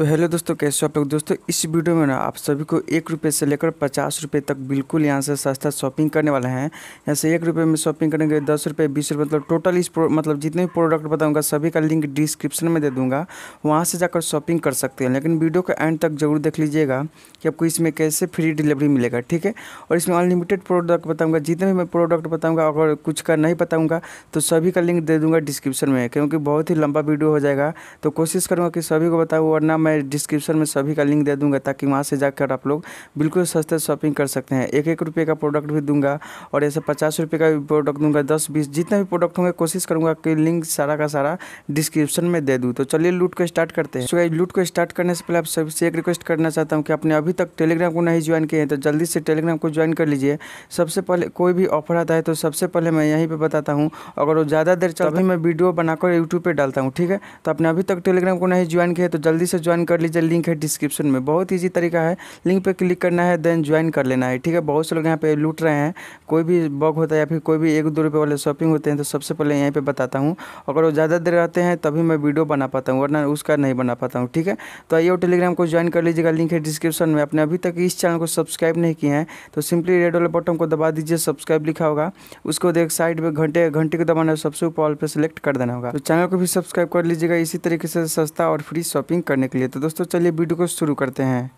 तो हेलो दोस्तों कैसे हो आप लोग दोस्तों इस वीडियो में ना आप सभी को एक रुपये से लेकर पचास रुपये तक बिल्कुल यहाँ से सस्ता शॉपिंग करने वाले हैं यहाँ से एक रुपये में शॉपिंग करेंगे दस रुपये बीस रुपये मतलब टोटल इस मतलब जितने भी प्रोडक्ट बताऊँगा सभी का लिंक डिस्क्रिप्शन में दे दूँगा वहाँ से जाकर शॉपिंग कर सकते हैं लेकिन वीडियो का एंड तक जरूर देख लीजिएगा कि आपको इसमें कैसे फ्री डिलीवरी मिलेगा ठीक है और इसमें अनलिमिटेड प्रोडक्ट बताऊँगा जितने भी मैं प्रोडक्ट बताऊँगा अगर कुछ का नहीं बताऊँगा तो सभी का लिंक दे दूँगा डिस्क्रिप्शन में क्योंकि बहुत ही लंबा वीडियो हो जाएगा तो कोशिश करूँगा कि सभी को बताऊँ वरना मैं मैं डिस्क्रिप्शन में सभी का लिंक दे दूंगा ताकि वहाँ से जाकर आप लोग बिल्कुल सस्ते शॉपिंग कर सकते हैं एक एक रुपये का प्रोडक्ट भी दूंगा और ऐसे पचास रुपये का भी प्रोडक्ट दूंगा दस बीस जितने भी प्रोडक्ट होंगे कोशिश करूँगा कि लिंक सारा का सारा डिस्क्रिप्शन में दे दूँ तो चलिए लूट को स्टार्ट करते हैं सो लूट को स्टार्ट करने से पहले आप सबसे एक रिक्वेस्ट करना चाहता हूँ कि आपने अभी तक टेलीग्राम को नहीं ज्वाइन किए हैं तो जल्दी से टेलीग्राम को ज्वाइन कर लीजिए सबसे पहले कोई भी ऑफर आता है तो सबसे पहले मैं यहीं पर बताता हूँ अगर वो ज़्यादा देर चल अभी मैं वीडियो बनाकर यूट्यूब पर डालता हूँ ठीक है तो आपने अभी तक टेलीग्राम को नहीं ज्वाइन किया है तो जल्दी से ज्वाइन ज्वाइन कर लीजिए लिंक है डिस्क्रिप्शन में बहुत ईजी तरीका है लिंक पर क्लिक करना है देन ज्वाइन कर लेना है ठीक है बहुत से लोग यहाँ पे लूट रहे हैं कोई भी बग होता है या फिर कोई भी एक दो रुपये वाले शॉपिंग होते हैं तो सबसे पहले यहीं पर बताता हूँ अगर वो ज़्यादा देर रहते हैं तभी मैं वीडियो बना पाता हूँ वरना उसका नहीं बना पाता हूँ ठीक है तो आइए टेलीग्राम को ज्वाइन कर लीजिएगा लिंक है डिस्क्रिप्शन में अपने अभी तक इस चैनल को सब्सक्राइब नहीं किए हैं तो सिंपली रेड वाले बटन को दबा दीजिए सब्सक्राइब लिखा होगा उसको देख साइड में घंटे घंटे को दबाना सबसे ऊपर ऑल पर कर देना होगा तो चैनल को भी सब्सक्राइब कर लीजिएगा इसी तरीके से सस्ता और फ्री शॉपिंग करने के लिए लिए तो दोस्तों चलिए वीडियो को शुरू करते हैं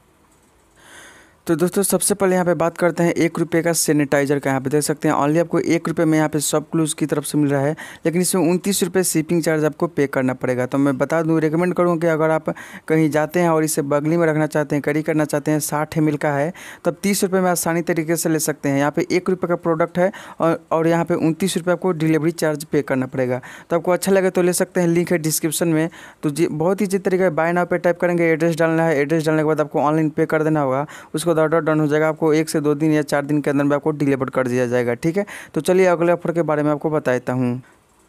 तो दोस्तों सबसे पहले यहाँ पे बात करते हैं एक रुपये का सैनिटाइज़र का यहाँ पे देख सकते हैं ऑनली आपको एक रुपये में यहाँ पे सब क्लूज़ की तरफ से मिल रहा है लेकिन इसमें उनतीस रुपये शिपिंग चार्ज आपको पे करना पड़ेगा तो मैं बता दूँ रिकमेंड करूँ कि अगर आप कहीं जाते हैं और इसे बगली में रखना चाहते हैं करी करना चाहते हैं साठ एम का है तब तीस रुपये में आसानी तरीके से ले सकते हैं यहाँ पर एक रुपये का प्रोडक्ट है और और यहाँ पर उनतीस रुपये आपको डिलीवरी चार्ज पे करना पड़ेगा तो आपको अच्छा लगे तो ले सकते हैं लिंक है डिस्क्रिप्शन में तो बहुत ही जिस तरीके बाय नाव पर टाइप करेंगे एड्रेस डालना है एड्रेस डालने के बाद आपको ऑनलाइन पे कर देना होगा उसको बाद ऑर्डर डन हो जाएगा आपको एक से दो दिन या चार दिन के अंदर में आपको डिलीवर कर दिया जाएगा ठीक है तो चलिए अगले ऑफर के बारे में आपको बताता हूँ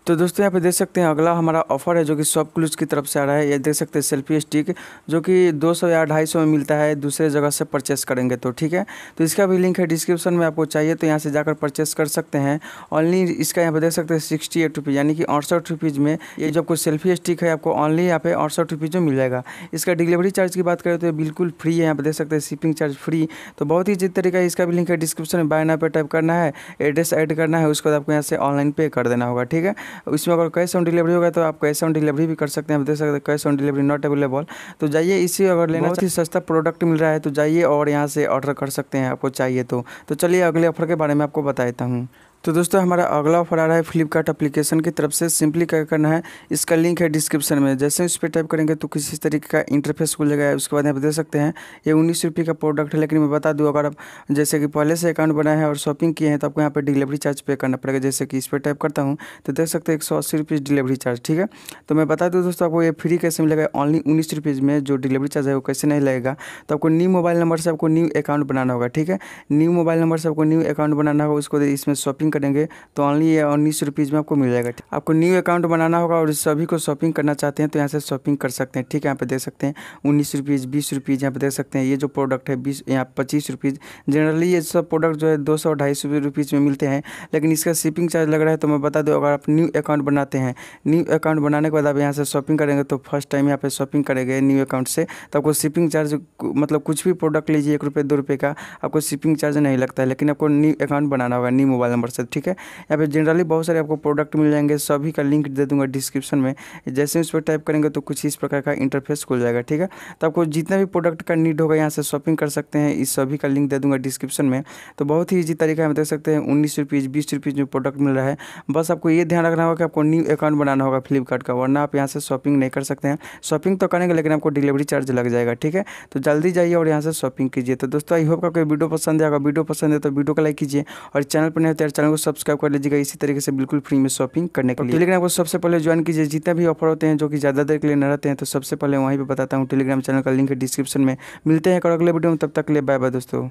तो दोस्तों यहाँ पे देख सकते हैं अगला हमारा ऑफर है जो कि शॉप क्लूज की तरफ से आ रहा है ये देख सकते हैं सेल्फी स्टिक जो कि 200 या 250 में मिलता है दूसरे जगह से परचेस करेंगे तो ठीक है तो इसका भी लिंक है डिस्क्रिप्शन में आपको चाहिए तो यहाँ से जाकर परचेस कर सकते हैं ऑनली इसका यहाँ पे देख सकते हैं सिक्सटी एट रुपीज़ यानी कि अड़सठ रुपीज़ में ये जो आपको सेल्फी स्टिक है आपको ऑनली यहाँ पे अड़सठ रुपीज़ में मिल जाएगा इसका डिलीवरी चार्ज की बात करें तो बिल्कुल फ्री है यहाँ पर देख सकते हैं शिपिंग चार्ज फ्री तो बहुत ही जिस तरीका इसका भी लिंक है डिस्क्रिप्शन में बाय ना पे टाइप करना है एड्रेस एड करना है उसके बाद आपको यहाँ से ऑनलाइन पे कर देना होगा ठीक है उसमें अगर कैश ऑन डिलीवरी होगा तो आप कैश ऑन डिलीवरी भी कर सकते हैं आप देख सकते हैं cash on delivery not available तो जाइए इसी अगर लेना बहुत ही सस्ता प्रोडक्ट मिल रहा है तो जाइए और यहाँ से ऑर्डर कर सकते हैं आपको चाहिए तो, तो चलिए अगले ऑफर के बारे में आपको देता हूँ तो दोस्तों हमारा अगला ऑफर आ रहा है फ्लिपकार्ट एप्लीकेशन की तरफ से सिंपली क्या करना है इसका लिंक है डिस्क्रिप्शन में जैसे उस पर टाइप करेंगे तो किसी तरीके का इंटरफेस खुल जाएगा उसके बाद आप दे सकते हैं ये उन्नीस रुपये का प्रोडक्ट है लेकिन मैं बता दूँ अगर आप जैसे कि पहले से अकाउंट बनाए हैं और शॉपिंग किए हैं तो आपको यहाँ पर डिलीवरी चार्ज पे करना पड़ेगा जैसे कि इस पर टाइप करता हूँ तो देख सकते हैं एक सौ अस्सी रुपीज़ डिलीवरी चार्ज ठीक है तो मैं बता दूँ दोस्तों आपको ये फ्री कैसे मिलेगा ऑनली उन्नीस रुपीज़ में जो डिलीवरी चार्ज है वो कैसे नहीं लगेगा तो आपको न्यू मोबाइल नंबर से आपको न्यू अकाउंट बनाना होगा ठीक है न्यू मोबाइल नंबर से आपको न्यू अकाउंट बनाना होगा उसको इसमें शॉपिंग करेंगे तो ऑनली ये उन्नीस सौ रुपीज़ में आपको मिल जाएगा आपको न्यू अकाउंट बनाना होगा और सभी को शॉपिंग करना चाहते हैं तो यहाँ से शॉपिंग कर सकते हैं ठीक है यहाँ पे देख सकते हैं उन्नीस रुपीज़ बीस रुपीज़ यहाँ पे देख सकते हैं ये जो प्रोडक्ट है बीस यहाँ पच्चीस रुपीज़ जनरली ये सब प्रोडक्ट जो है दो सौ ढाई सौ रुपीज़ में मिलते हैं लेकिन इसका शिपिंग चार्ज लग रहा है तो मैं बता दूँ अगर आप न्यू अकाउंट बनाते हैं न्यू अकाउंट बनाने के बाद आप यहाँ से शॉपिंग करेंगे तो फर्स्ट टाइम यहाँ पर शॉपिंग करेंगे न्यू अकाउंट से तो आपको शिपिंग चार्ज मतलब कुछ भी प्रोडक्ट लीजिए एक रुपये दो रुपये का आपको शिपिंग चार्ज नहीं लगता है लेकिन आपको न्यू अकाउंट बनाना होगा न्यू मोबाइल नंबर से सकते ठीक है यहाँ पे जनरली बहुत सारे आपको प्रोडक्ट मिल जाएंगे सभी का लिंक दे दूंगा डिस्क्रिप्शन में जैसे उस पर टाइप करेंगे तो कुछ इस प्रकार का इंटरफेस खुल जाएगा ठीक है तो आपको जितना भी प्रोडक्ट का नीड होगा यहाँ से शॉपिंग कर सकते हैं इस सभी का लिंक दे दूंगा डिस्क्रिप्शन में तो बहुत ही ईजी तरीका हम देख सकते हैं उन्नीस रुपीज़ बीस रुपीज़ में प्रोडक्ट मिल रहा है बस आपको ये ध्यान रखना होगा कि आपको न्यू अकाउंट बनाना होगा फ्लिपकार्ट का वरना आप यहाँ से शॉपिंग नहीं कर सकते हैं शॉपिंग तो करेंगे लेकिन आपको डिलीवरी चार्ज लग जाएगा ठीक है तो जल्दी जाइए और यहाँ से शॉपिंग कीजिए तो दोस्तों आई होप कोई वीडियो पसंद आएगा वीडियो पसंद है तो वीडियो को लाइक कीजिए और चैनल पर नहीं होते तो चैनल को सब्सक्राइब कर लीजिएगा इसी तरीके से बिल्कुल फ्री में शॉपिंग करने के लिए टेलीग्राम को सबसे पहले ज्वाइन कीजिए जितने भी ऑफर होते हैं जो कि ज़्यादा देर के लिए न रहते हैं तो सबसे पहले वहीं पर बताता हूँ टेलीग्राम चैनल का लिंक डिस्क्रिप्शन में मिलते हैं अगले वीडियो में तब तक के लिए बाय बाय दोस्तों